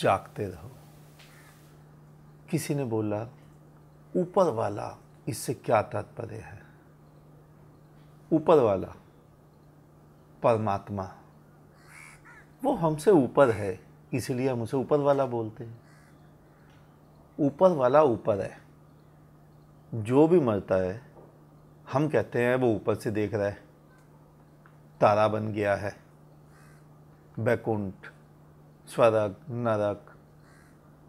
जागते रहो किसी ने बोला ऊपर वाला इससे क्या तात्पर्य है ऊपर वाला परमात्मा वो हमसे ऊपर है इसलिए हम उसे ऊपर वाला बोलते हैं ऊपर वाला ऊपर है जो भी मरता है हम कहते हैं वो ऊपर से देख रहा है तारा बन गया है बैकुंठ स्वर्ग नरक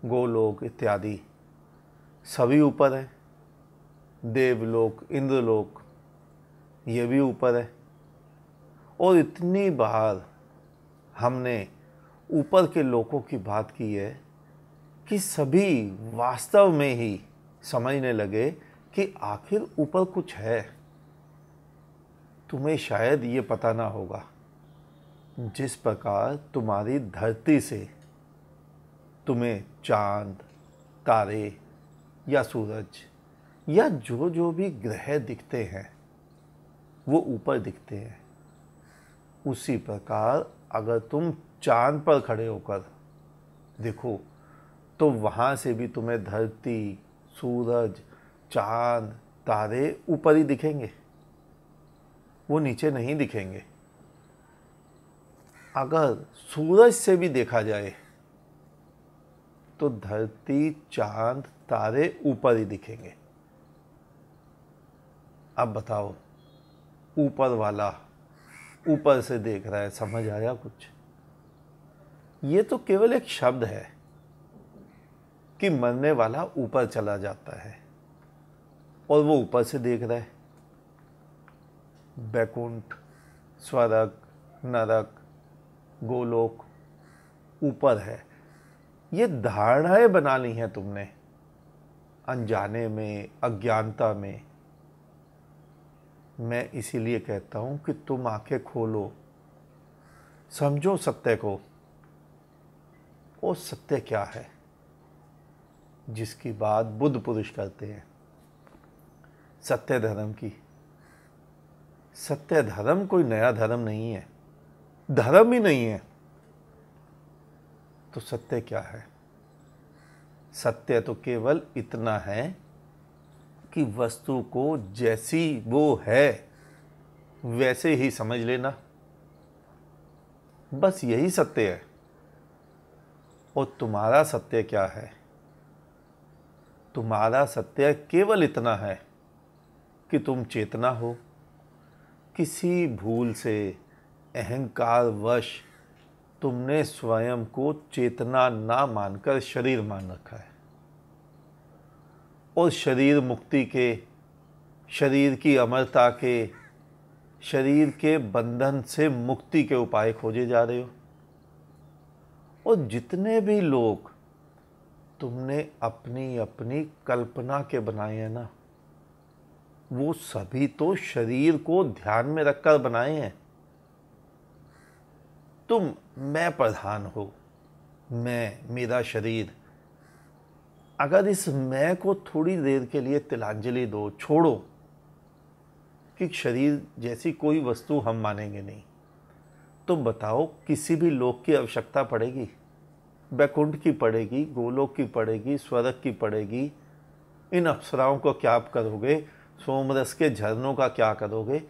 गोलोक इत्यादि सभी ऊपर है देवलोक इंद्रलोक ये भी ऊपर है और इतनी बार हमने ऊपर के लोकों की बात की है कि सभी वास्तव में ही समझने लगे कि आखिर ऊपर कुछ है तुम्हें शायद ये पता ना होगा जिस प्रकार तुम्हारी धरती से तुम्हें चांद तारे या सूरज या जो जो भी ग्रह दिखते हैं वो ऊपर दिखते हैं उसी प्रकार अगर तुम चांद पर खड़े होकर देखो तो वहाँ से भी तुम्हें धरती सूरज चांद तारे ऊपर ही दिखेंगे वो नीचे नहीं दिखेंगे अगर सूरज से भी देखा जाए तो धरती चांद तारे ऊपर ही दिखेंगे अब बताओ ऊपर वाला ऊपर से देख रहा है समझ आया कुछ ये तो केवल एक शब्द है कि मरने वाला ऊपर चला जाता है और वो ऊपर से देख रहा है बैकुंठ स्वरक नरक गोलोक ऊपर है ये धारणाएं बना ली हैं तुमने अनजाने में अज्ञानता में मैं इसीलिए कहता हूँ कि तुम आंखें खोलो समझो सत्य को वो सत्य क्या है जिसकी बात बुद्ध पुरुष करते हैं सत्य धर्म की सत्य धर्म कोई नया धर्म नहीं है धर्म ही नहीं है तो सत्य क्या है सत्य तो केवल इतना है कि वस्तु को जैसी वो है वैसे ही समझ लेना बस यही सत्य है और तुम्हारा सत्य क्या है तुम्हारा सत्य केवल इतना है कि तुम चेतना हो किसी भूल से अहंकार वश तुमने स्वयं को चेतना ना मानकर शरीर मान रखा है और शरीर मुक्ति के शरीर की अमरता के शरीर के बंधन से मुक्ति के उपाय खोजे जा रहे हो और जितने भी लोग तुमने अपनी अपनी कल्पना के बनाए हैं ना वो सभी तो शरीर को ध्यान में रखकर बनाए हैं तुम मैं प्रधान हो मैं मेरा शरीर अगर इस मैं को थोड़ी देर के लिए तिलांजलि दो छोड़ो कि शरीर जैसी कोई वस्तु हम मानेंगे नहीं तो बताओ किसी भी लोक की आवश्यकता पड़ेगी बैकुंठ की पड़ेगी गोलोक की पड़ेगी स्वर्ग की पड़ेगी इन अप्सराओं को क्या आप करोगे सोमरस के झरनों का क्या करोगे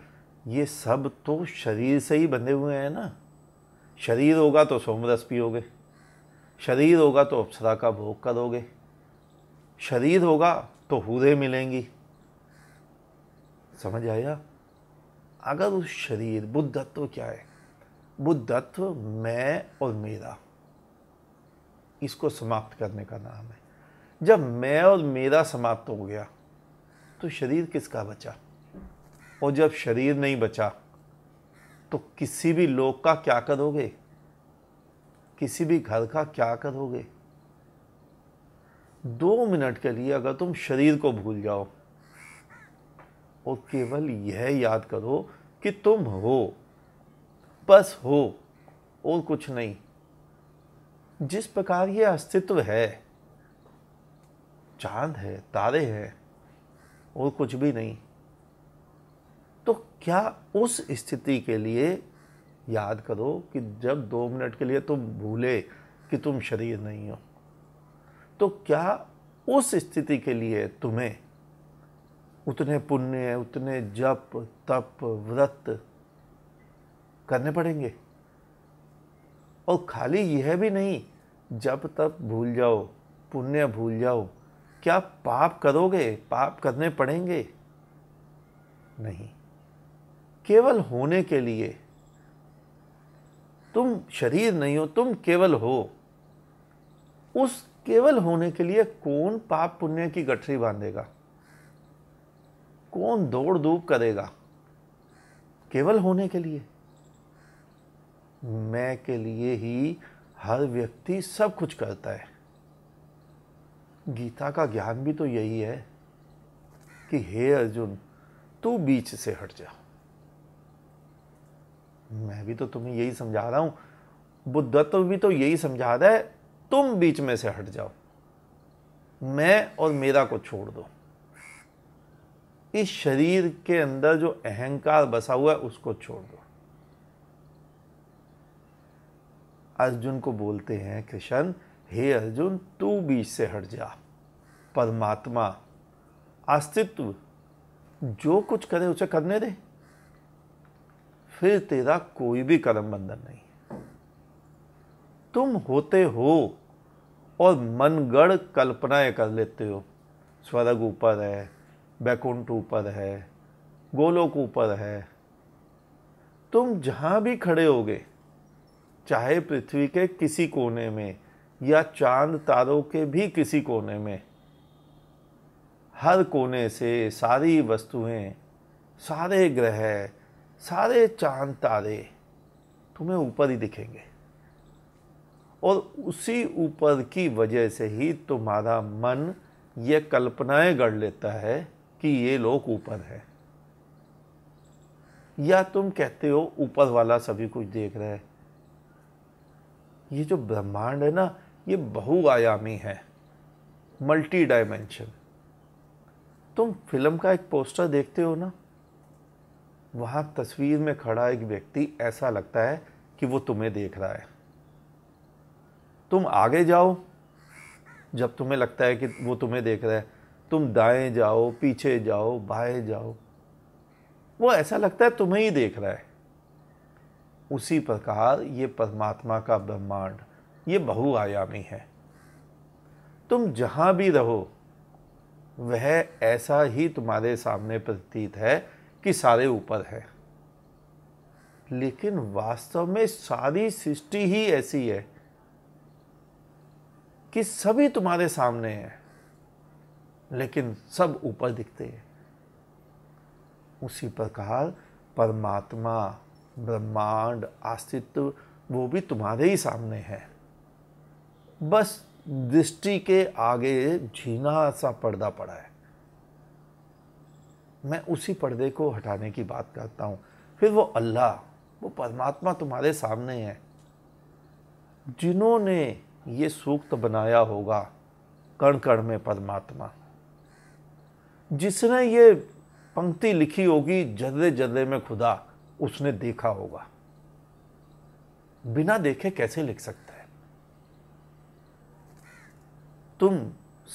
ये सब तो शरीर से ही बंधे हुए हैं ना शरीर होगा तो सोमरस पियोगे शरीर होगा तो अप्सरा का भोग करोगे शरीर होगा तो हूरे मिलेंगी समझ आया अगर उस शरीर बुद्धत्व क्या है बुद्धत्व मैं और मेरा इसको समाप्त करने का नाम है जब मैं और मेरा समाप्त हो गया तो शरीर किसका बचा और जब शरीर नहीं बचा तो किसी भी लोक का क्या करोगे किसी भी घर का क्या करोगे दो मिनट के लिए अगर तुम शरीर को भूल जाओ और केवल यह याद करो कि तुम हो बस हो और कुछ नहीं जिस प्रकार यह अस्तित्व है चांद है तारे हैं और कुछ भी नहीं तो क्या उस स्थिति के लिए याद करो कि जब दो मिनट के लिए तुम भूले कि तुम शरीर नहीं हो तो क्या उस स्थिति के लिए तुम्हें उतने पुण्य उतने जप तप व्रत करने पड़ेंगे और खाली यह भी नहीं जब तब भूल जाओ पुण्य भूल जाओ क्या पाप करोगे पाप करने पड़ेंगे नहीं केवल होने के लिए तुम शरीर नहीं हो तुम केवल हो उस केवल होने के लिए कौन पाप पुण्य की गठरी बांधेगा कौन दौड़ धूप करेगा केवल होने के लिए मैं के लिए ही हर व्यक्ति सब कुछ करता है गीता का ज्ञान भी तो यही है कि हे अर्जुन तू बीच से हट जा मैं भी तो तुम्हें यही समझा रहा हूं बुद्धत्व भी तो यही समझा रहा है तुम बीच में से हट जाओ मैं और मेरा को छोड़ दो इस शरीर के अंदर जो अहंकार बसा हुआ है उसको छोड़ दो अर्जुन को बोलते हैं कृष्ण हे अर्जुन तू बीच से हट जा परमात्मा अस्तित्व जो कुछ करे उसे करने दे फिर तेरा कोई भी कर्म बंधन नहीं तुम होते हो और मनगढ़ कल्पनाएं कर लेते हो स्वर्ग ऊपर है बैकुंठ ऊपर है गोलोक ऊपर है तुम जहां भी खड़े होगे चाहे पृथ्वी के किसी कोने में या चांद तारों के भी किसी कोने में हर कोने से सारी वस्तुएं सारे ग्रह सारे चांद तारे तुम्हें ऊपर ही दिखेंगे और उसी ऊपर की वजह से ही तुम्हारा मन ये कल्पनाएं गढ़ लेता है कि ये लोग ऊपर हैं या तुम कहते हो ऊपर वाला सभी कुछ देख रहा है ये जो ब्रह्मांड है ना ये बहुआयामी है मल्टी डायमेंशन तुम फिल्म का एक पोस्टर देखते हो ना वहाँ तस्वीर में खड़ा एक व्यक्ति ऐसा लगता है कि वो तुम्हें देख रहा है तुम आगे जाओ जब तुम्हें लगता है कि वो तुम्हें देख रहा है तुम दाएं जाओ पीछे जाओ बाएं जाओ वो ऐसा लगता है तुम्हें ही देख रहा है उसी प्रकार ये परमात्मा का ब्रह्मांड ये बहुआयामी है तुम जहाँ भी रहो वह ऐसा ही तुम्हारे सामने प्रतीत है कि सारे ऊपर है लेकिन वास्तव में सारी सृष्टि ही ऐसी है कि सभी तुम्हारे सामने है लेकिन सब ऊपर दिखते हैं उसी प्रकार परमात्मा ब्रह्मांड अस्तित्व वो भी तुम्हारे ही सामने है बस दृष्टि के आगे झीना सा पर्दा पड़ा है मैं उसी पर्दे को हटाने की बात करता हूँ फिर वो अल्लाह वो परमात्मा तुम्हारे सामने है जिन्होंने ये सूक्त बनाया होगा कण कण में परमात्मा जिसने ये पंक्ति लिखी होगी जर्रे जर्रे में खुदा उसने देखा होगा बिना देखे कैसे लिख सकता है तुम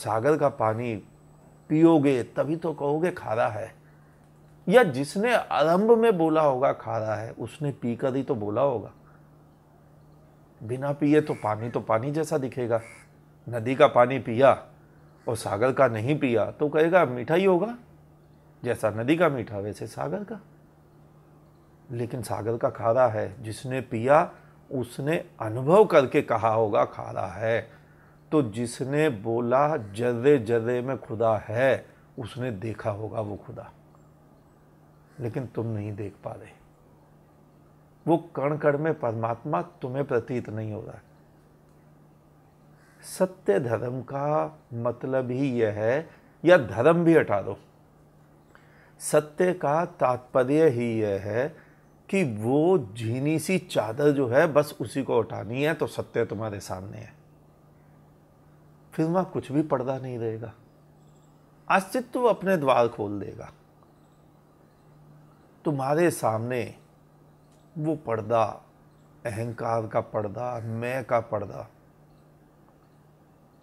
सागर का पानी पियोगे तभी तो कहोगे खारा है या जिसने आरंभ में बोला होगा खा रहा है उसने पी कर ही तो बोला होगा बिना पिए तो पानी तो पानी जैसा दिखेगा नदी का पानी पिया और सागर का नहीं पिया तो कहेगा मीठा ही होगा जैसा नदी का मीठा वैसे सागर का लेकिन सागर का खा रहा है जिसने पिया उसने अनुभव करके कहा होगा खा रहा है तो जिसने बोला जर्रे जर्रे में खुदा है उसने देखा होगा वो खुदा लेकिन तुम नहीं देख पा रहे वो कण कण में परमात्मा तुम्हें प्रतीत नहीं हो रहा सत्य धर्म का मतलब ही यह है या धर्म भी हटा दो सत्य का तात्पर्य ही यह है कि वो झीनी सी चादर जो है बस उसी को उठानी है तो सत्य तुम्हारे सामने है फिर वहां कुछ भी पर्दा नहीं रहेगा अस्तित्व अपने द्वार खोल देगा तुम्हारे सामने वो पर्दा अहंकार का पर्दा मैं का पर्दा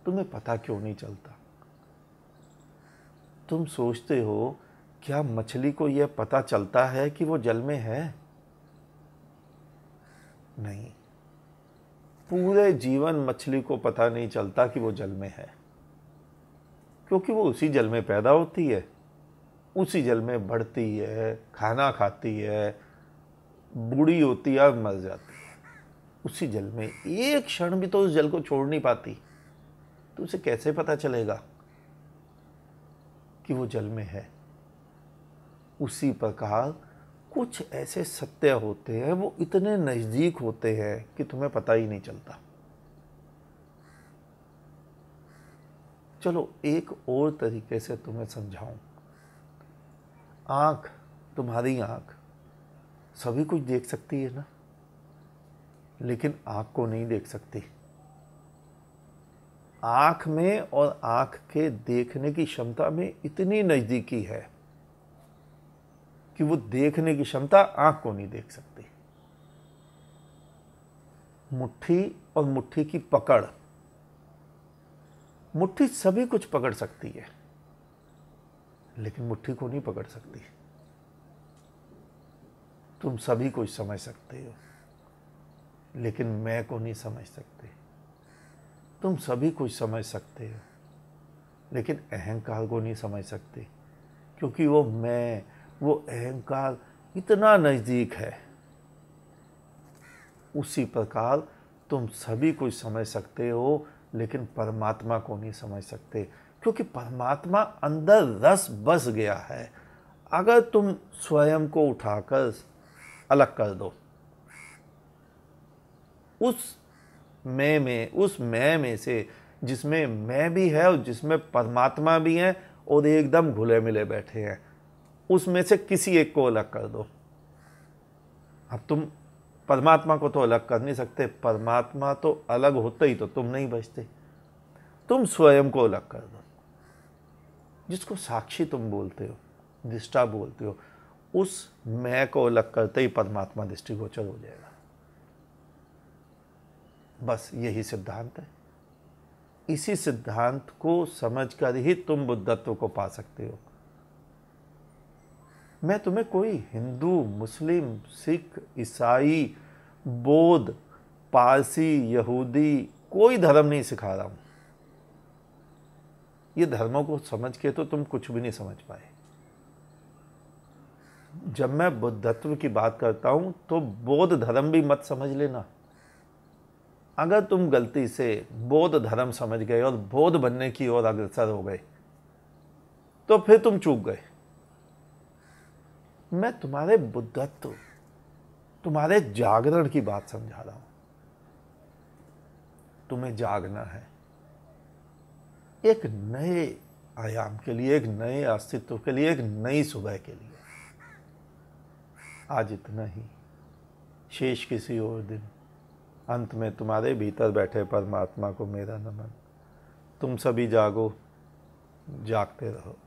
तुम्हें पता क्यों नहीं चलता तुम सोचते हो क्या मछली को यह पता चलता है कि वो जल में है नहीं पूरे जीवन मछली को पता नहीं चलता कि वो जल में है क्योंकि वो उसी जल में पैदा होती है उसी जल में बढ़ती है खाना खाती है बूढ़ी होती है और मर जाती है उसी जल में एक क्षण भी तो उस जल को छोड़ नहीं पाती तो उसे कैसे पता चलेगा कि वो जल में है उसी प्रकार कुछ ऐसे सत्य होते हैं वो इतने नज़दीक होते हैं कि तुम्हें पता ही नहीं चलता चलो एक और तरीके से तुम्हें समझाऊं आँख तुम्हारी आँख सभी कुछ देख सकती है ना लेकिन आँख को नहीं देख सकती आँख में और आँख के देखने की क्षमता में इतनी नज़दीकी है कि वो देखने की क्षमता आँख को नहीं देख सकती मुट्ठी और मुट्ठी की पकड़ मुट्ठी सभी कुछ पकड़ सकती है लेकिन मुट्ठी को नहीं पकड़ सकती तुम सभी को समझ सकते हो लेकिन मैं को नहीं समझ सकते तुम सभी कुछ समझ सकते हो लेकिन अहंकार को नहीं समझ सकते क्योंकि वो मैं वो अहंकार इतना नज़दीक है उसी प्रकार तुम सभी कुछ समझ सकते हो लेकिन परमात्मा को नहीं समझ सकते क्योंकि परमात्मा अंदर रस बस गया है अगर तुम स्वयं को उठाकर अलग कर दो उस मैं में उस मैं में से जिसमें मैं भी है और जिसमें परमात्मा भी है और एकदम घुले मिले बैठे हैं उसमें से किसी एक को अलग कर दो अब तुम परमात्मा को तो अलग कर नहीं सकते परमात्मा तो अलग होते ही तो तुम नहीं बचते तुम स्वयं को अलग कर दो जिसको साक्षी तुम बोलते हो निष्ठा बोलते हो उस मैं को अलग करते ही परमात्मा दृष्टिगोचर हो जाएगा बस यही सिद्धांत है इसी सिद्धांत को समझकर ही तुम बुद्धत्व को पा सकते हो मैं तुम्हें कोई हिंदू मुस्लिम सिख ईसाई बौद्ध पारसी यहूदी कोई धर्म नहीं सिखा रहा हूं ये धर्मों को समझ के तो तुम कुछ भी नहीं समझ पाए जब मैं बुद्धत्व की बात करता हूँ तो बौद्ध धर्म भी मत समझ लेना अगर तुम गलती से बौद्ध धर्म समझ गए और बौद्ध बनने की ओर अग्रसर हो गए तो फिर तुम चूक गए मैं तुम्हारे बुद्धत्व तुम्हारे जागरण की बात समझा रहा हूं तुम्हें जागना है एक नए आयाम के लिए एक नए अस्तित्व के लिए एक नई सुबह के लिए आज इतना ही शेष किसी और दिन अंत में तुम्हारे भीतर बैठे परमात्मा को मेरा नमन तुम सभी जागो जागते रहो